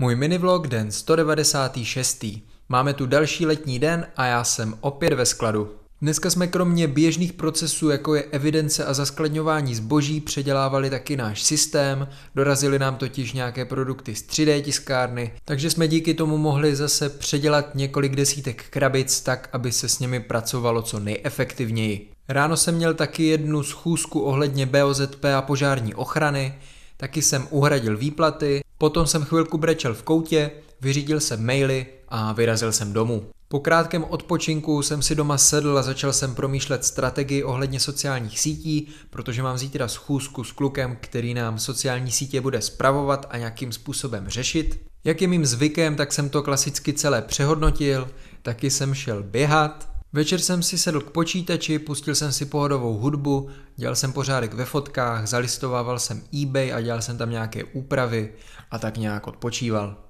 Můj minivlog den 196. Máme tu další letní den a já jsem opět ve skladu. Dneska jsme kromě běžných procesů, jako je evidence a zaskladňování zboží, předělávali taky náš systém, Dorazili nám totiž nějaké produkty z 3D tiskárny, takže jsme díky tomu mohli zase předělat několik desítek krabic tak, aby se s nimi pracovalo co nejefektivněji. Ráno jsem měl taky jednu schůzku ohledně BOZP a požární ochrany, taky jsem uhradil výplaty Potom jsem chvilku brečel v koutě, vyřídil jsem maily a vyrazil jsem domů. Po krátkém odpočinku jsem si doma sedl a začal jsem promýšlet strategii ohledně sociálních sítí, protože mám zítra schůzku s klukem, který nám sociální sítě bude spravovat a nějakým způsobem řešit. Jak je mým zvykem, tak jsem to klasicky celé přehodnotil, taky jsem šel běhat, Večer jsem si sedl k počítači, pustil jsem si pohodovou hudbu, dělal jsem pořádek ve fotkách, zalistovával jsem eBay a dělal jsem tam nějaké úpravy a tak nějak odpočíval.